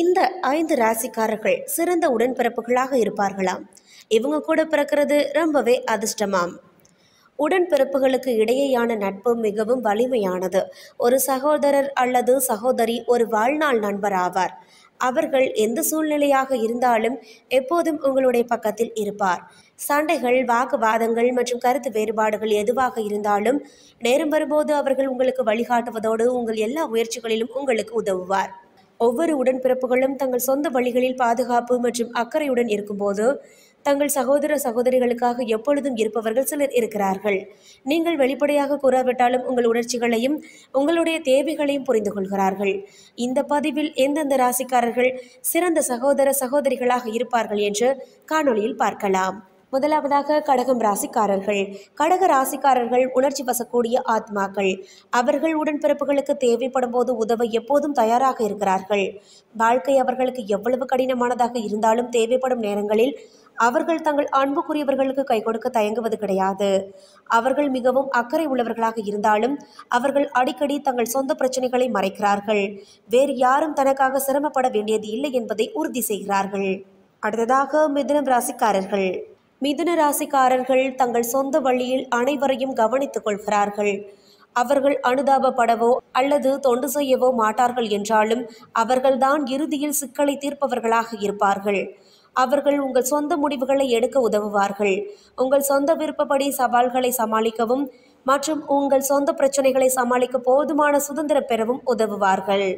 இந்த ஐந்து ராசிக்காரர்கள் சிறந்த உடன்பிறப்புகளாக இருப்பார்களாம் இவங்க கூட பிறக்கிறது ரொம்பவே அதிர்ஷ்டமாம் உடன்பிறப்புகளுக்கு இடையேயான நட்பு மிகவும் வலிமையானது ஒரு சகோதரர் அல்லது சகோதரி ஒரு வாழ்நாள் நண்பர் ஆவார் அவர்கள் எந்த சூழ்நிலையாக இருந்தாலும் எப்போதும் உங்களுடைய பக்கத்தில் இருப்பார் சண்டைகள் வாக்குவாதங்கள் மற்றும் கருத்து வேறுபாடுகள் எதுவாக இருந்தாலும் நேரம் வரும்போது அவர்கள் உங்களுக்கு வழிகாட்டுவதோடு உங்கள் எல்லா முயற்சிகளிலும் உங்களுக்கு உதவுவார் ஒவ்வொரு உடன்பிறப்புகளும் தங்கள் சொந்த வழிகளில் பாதுகாப்பு மற்றும் அக்கறையுடன் இருக்கும்போது தங்கள் சகோதர சகோதரிகளுக்காக எப்பொழுதும் இருப்பவர்கள் சிலர் இருக்கிறார்கள் நீங்கள் வெளிப்படையாக கூறாவிட்டாலும் உங்கள் உணர்ச்சிகளையும் உங்களுடைய தேவைகளையும் புரிந்து கொள்கிறார்கள் இந்த பதிவில் எந்தெந்த ராசிக்காரர்கள் சிறந்த சகோதர சகோதரிகளாக இருப்பார்கள் என்று காணொலியில் பார்க்கலாம் முதலாவதாக கடகம் ராசிக்காரர்கள் கடக ராசிக்காரர்கள் உணர்ச்சி வசக்கூடிய ஆத்மாக்கள் அவர்கள் உடன்பிறப்புகளுக்கு தேவைப்படும் போது உதவ எப்போதும் தயாராக இருக்கிறார்கள் வாழ்க்கை அவர்களுக்கு எவ்வளவு கடினமானதாக இருந்தாலும் தேவைப்படும் நேரங்களில் அவர்கள் தங்கள் அன்புக்குரியவர்களுக்கு கை கொடுக்க தயங்குவது கிடையாது அவர்கள் மிகவும் அக்கறை உள்ளவர்களாக இருந்தாலும் அவர்கள் அடிக்கடி தங்கள் சொந்த பிரச்சனைகளை மறைக்கிறார்கள் வேறு யாரும் தனக்காக சிரமப்பட வேண்டியது இல்லை என்பதை உறுதி செய்கிறார்கள் அடுத்ததாக மிதுனம் ராசிக்காரர்கள் மிதுன ராசிக்காரர்கள் தங்கள் சொந்த வழியில் அனைவரையும் கவனித்துக் கொள்கிறார்கள் அவர்கள் அனுதாபப்படவோ அல்லது தொண்டு செய்யவோ மாட்டார்கள் என்றாலும் அவர்கள்தான் இறுதியில் சிக்கலை தீர்ப்பவர்களாக இருப்பார்கள் அவர்கள் உங்கள் சொந்த முடிவுகளை எடுக்க உதவுவார்கள் உங்கள் சொந்த விருப்பப்படி சவால்களை சமாளிக்கவும் மற்றும் உங்கள் சொந்த பிரச்சனைகளை சமாளிக்க போதுமான சுதந்திரம் பெறவும் உதவுவார்கள்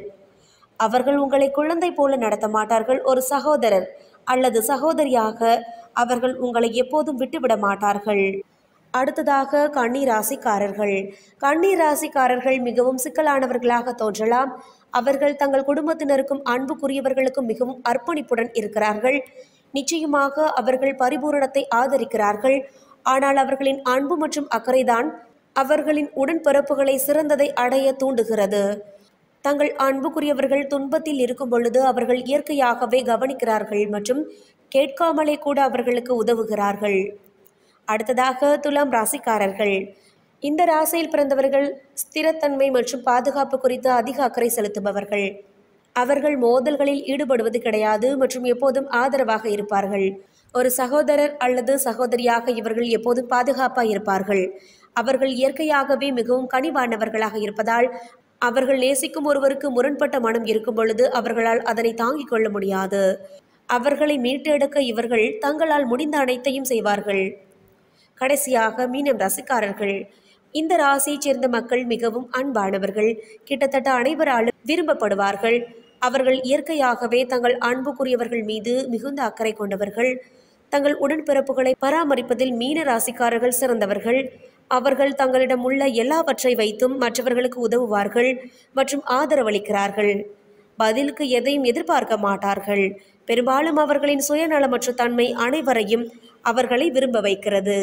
அவர்கள் உங்களை குழந்தை போல நடத்த மாட்டார்கள் ஒரு சகோதரர் அல்லது சகோதரியாக அவர்கள் உங்களை எப்போதும் விட்டுவிட மாட்டார்கள் அடுத்ததாக கண்ணீர் ராசிக்காரர்கள் கண்ணீர் ராசிக்காரர்கள் மிகவும் சிக்கலானவர்களாக தோன்றலாம் அவர்கள் தங்கள் குடும்பத்தினருக்கும் அன்புக்குரியவர்களுக்கும் மிகவும் அர்ப்பணிப்புடன் இருக்கிறார்கள் நிச்சயமாக அவர்கள் பரிபூரணத்தை ஆதரிக்கிறார்கள் ஆனால் அவர்களின் அன்பு மற்றும் அக்கறைதான் அவர்களின் உடன்பிறப்புகளை சிறந்ததை அடைய தூண்டுகிறது தங்கள் அன்புக்குரியவர்கள் துன்பத்தில் இருக்கும் பொழுது அவர்கள் இயற்கையாகவே கவனிக்கிறார்கள் மற்றும் கேட்காமலே கூட அவர்களுக்கு உதவுகிறார்கள் அடுத்ததாக துலாம் ராசிக்காரர்கள் இந்த ராசியில் பிறந்தவர்கள் ஸ்திரத்தன்மை மற்றும் பாதுகாப்பு குறித்து அதிக அக்கறை செலுத்துபவர்கள் அவர்கள் மோதல்களில் ஈடுபடுவது கிடையாது மற்றும் எப்போதும் ஆதரவாக இருப்பார்கள் ஒரு சகோதரர் அல்லது சகோதரியாக இவர்கள் எப்போதும் பாதுகாப்பாக இருப்பார்கள் அவர்கள் இயற்கையாகவே மிகவும் கனிவானவர்களாக இருப்பதால் அவர்கள் நேசிக்கும் ஒருவருக்கு முரண்பட்ட மனம் இருக்கும் பொழுது அவர்களால் அதனை தாங்கிக் கொள்ள முடியாது அவர்களை மீட்டெடுக்க இவர்கள் தங்களால் முடிந்த அனைத்தையும் செய்வார்கள் கடைசியாக மீனம் ராசிக்காரர்கள் இந்த ராசியைச் சேர்ந்த மக்கள் மிகவும் அன்பானவர்கள் கிட்டத்தட்ட அனைவராலும் விரும்பப்படுவார்கள் அவர்கள் இயற்கையாகவே தங்கள் அன்புக்குரியவர்கள் மீது மிகுந்த அக்கறை கொண்டவர்கள் தங்கள் உடன்பிறப்புகளை பராமரிப்பதில் மீன ராசிக்காரர்கள் சிறந்தவர்கள் அவர்கள் தங்களிடம் உள்ள எல்லாவற்றை வைத்தும் மற்றவர்களுக்கு உதவுவார்கள் மற்றும் ஆதரவளிக்கிறார்கள் பதிலுக்கு எதையும் எதிர்பார்க்க மாட்டார்கள் பெரும்பாலும் அவர்களின் சுயநலமற்ற தன்மை அனைவரையும் அவர்களை விரும்ப வைக்கிறது